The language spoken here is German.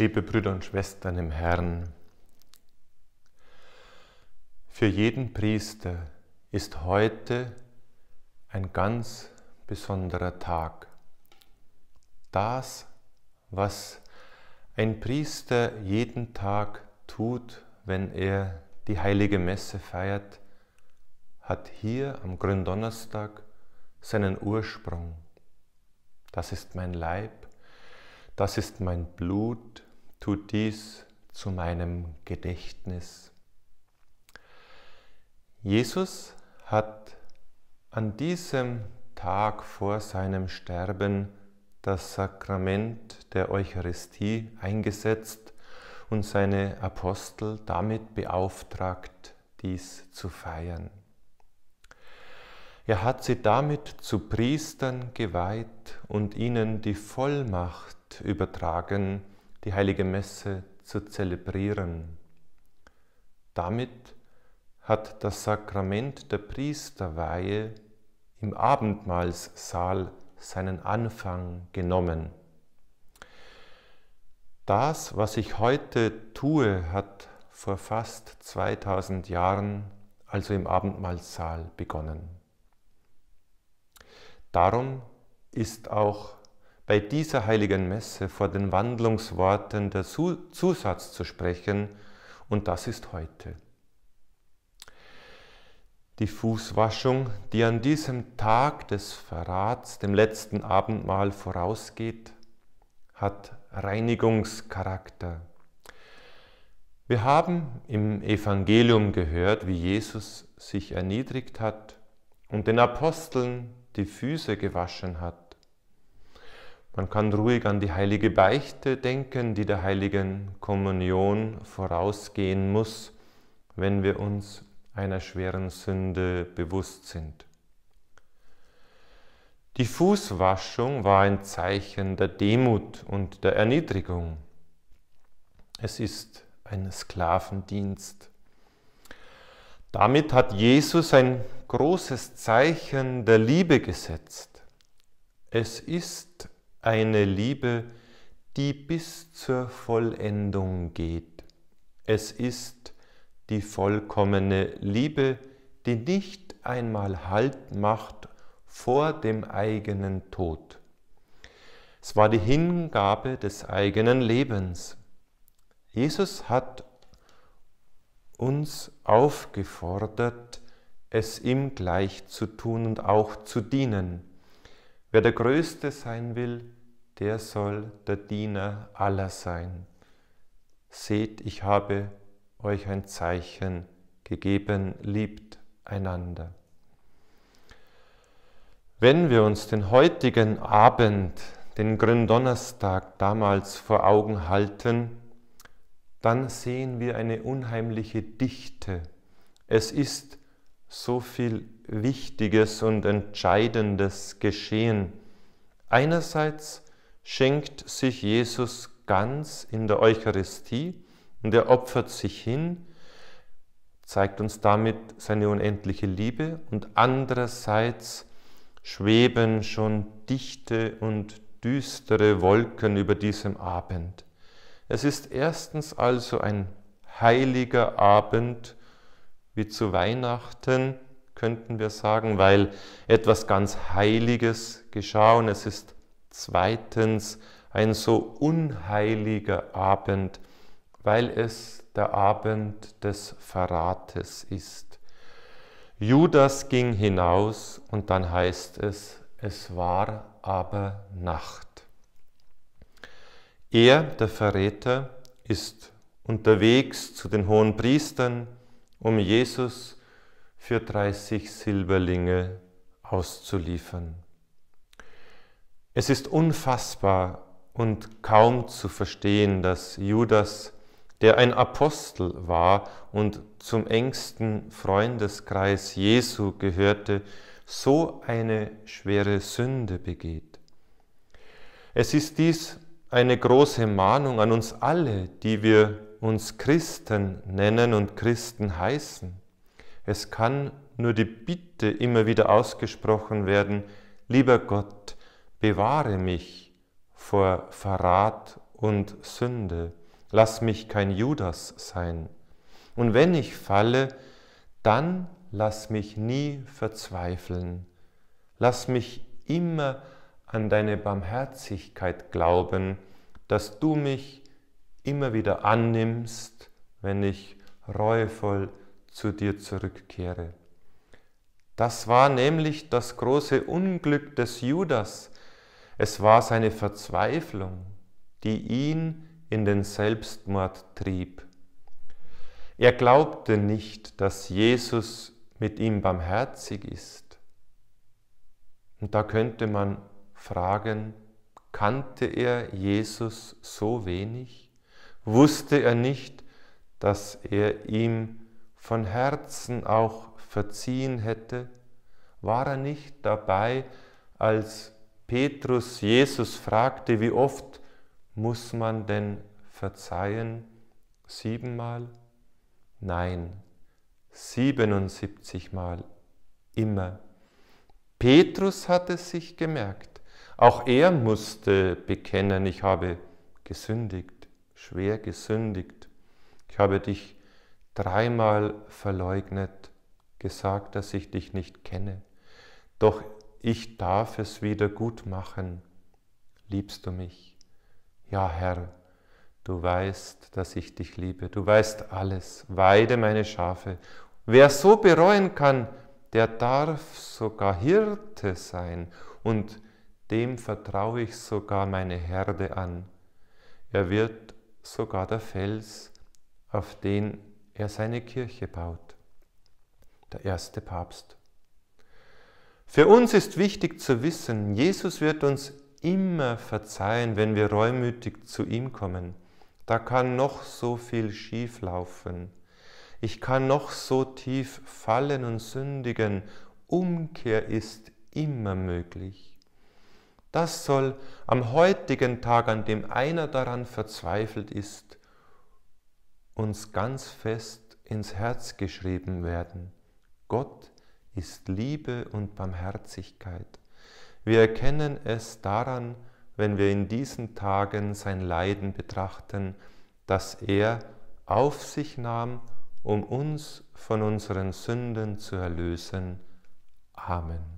Liebe Brüder und Schwestern im Herrn, für jeden Priester ist heute ein ganz besonderer Tag. Das, was ein Priester jeden Tag tut, wenn er die heilige Messe feiert, hat hier am Gründonnerstag seinen Ursprung. Das ist mein Leib, das ist mein Blut, tut dies zu meinem Gedächtnis. Jesus hat an diesem Tag vor seinem Sterben das Sakrament der Eucharistie eingesetzt und seine Apostel damit beauftragt, dies zu feiern. Er hat sie damit zu Priestern geweiht und ihnen die Vollmacht übertragen, die heilige Messe zu zelebrieren. Damit hat das Sakrament der Priesterweihe im Abendmahlsaal seinen Anfang genommen. Das, was ich heute tue, hat vor fast 2000 Jahren, also im Abendmahlsaal, begonnen. Darum ist auch bei dieser heiligen Messe vor den Wandlungsworten der Zusatz zu sprechen, und das ist heute. Die Fußwaschung, die an diesem Tag des Verrats, dem letzten Abendmahl vorausgeht, hat Reinigungscharakter. Wir haben im Evangelium gehört, wie Jesus sich erniedrigt hat und den Aposteln die Füße gewaschen hat. Man kann ruhig an die heilige Beichte denken, die der heiligen Kommunion vorausgehen muss, wenn wir uns einer schweren Sünde bewusst sind. Die Fußwaschung war ein Zeichen der Demut und der Erniedrigung. Es ist ein Sklavendienst. Damit hat Jesus ein großes Zeichen der Liebe gesetzt. Es ist eine Liebe, die bis zur Vollendung geht. Es ist die vollkommene Liebe, die nicht einmal Halt macht vor dem eigenen Tod. Es war die Hingabe des eigenen Lebens. Jesus hat uns aufgefordert, es ihm gleich zu tun und auch zu dienen. Wer der Größte sein will, der soll der Diener aller sein. Seht, ich habe euch ein Zeichen gegeben, liebt einander. Wenn wir uns den heutigen Abend, den Gründonnerstag damals vor Augen halten, dann sehen wir eine unheimliche Dichte. Es ist so viel Wichtiges und Entscheidendes geschehen. Einerseits schenkt sich Jesus ganz in der Eucharistie und er opfert sich hin, zeigt uns damit seine unendliche Liebe und andererseits schweben schon dichte und düstere Wolken über diesem Abend. Es ist erstens also ein heiliger Abend wie zu Weihnachten, könnten wir sagen, weil etwas ganz Heiliges geschah und es ist zweitens ein so unheiliger Abend, weil es der Abend des Verrates ist. Judas ging hinaus und dann heißt es, es war aber Nacht. Er, der Verräter, ist unterwegs zu den hohen Priestern, um Jesus für 30 Silberlinge auszuliefern. Es ist unfassbar und kaum zu verstehen, dass Judas, der ein Apostel war und zum engsten Freundeskreis Jesu gehörte, so eine schwere Sünde begeht. Es ist dies eine große Mahnung an uns alle, die wir uns Christen nennen und Christen heißen. Es kann nur die Bitte immer wieder ausgesprochen werden, lieber Gott, bewahre mich vor Verrat und Sünde, lass mich kein Judas sein. Und wenn ich falle, dann lass mich nie verzweifeln, lass mich immer an deine Barmherzigkeit glauben, dass du mich immer wieder annimmst, wenn ich reuevoll zu dir zurückkehre. Das war nämlich das große Unglück des Judas. Es war seine Verzweiflung, die ihn in den Selbstmord trieb. Er glaubte nicht, dass Jesus mit ihm barmherzig ist. Und da könnte man fragen, kannte er Jesus so wenig? wusste er nicht, dass er ihm von Herzen auch verziehen hätte? War er nicht dabei, als Petrus Jesus fragte, wie oft muss man denn verzeihen? Siebenmal? Nein, 77 Mal, immer. Petrus hatte sich gemerkt. Auch er musste bekennen, ich habe gesündigt schwer gesündigt. Ich habe dich dreimal verleugnet, gesagt, dass ich dich nicht kenne. Doch ich darf es wieder gut machen. Liebst du mich? Ja, Herr, du weißt, dass ich dich liebe. Du weißt alles. Weide meine Schafe. Wer so bereuen kann, der darf sogar Hirte sein und dem vertraue ich sogar meine Herde an. Er wird sogar der Fels, auf den er seine Kirche baut, der erste Papst. Für uns ist wichtig zu wissen, Jesus wird uns immer verzeihen, wenn wir reumütig zu ihm kommen. Da kann noch so viel schief laufen. Ich kann noch so tief fallen und sündigen. Umkehr ist immer möglich. Das soll am heutigen Tag, an dem einer daran verzweifelt ist, uns ganz fest ins Herz geschrieben werden. Gott ist Liebe und Barmherzigkeit. Wir erkennen es daran, wenn wir in diesen Tagen sein Leiden betrachten, das er auf sich nahm, um uns von unseren Sünden zu erlösen. Amen.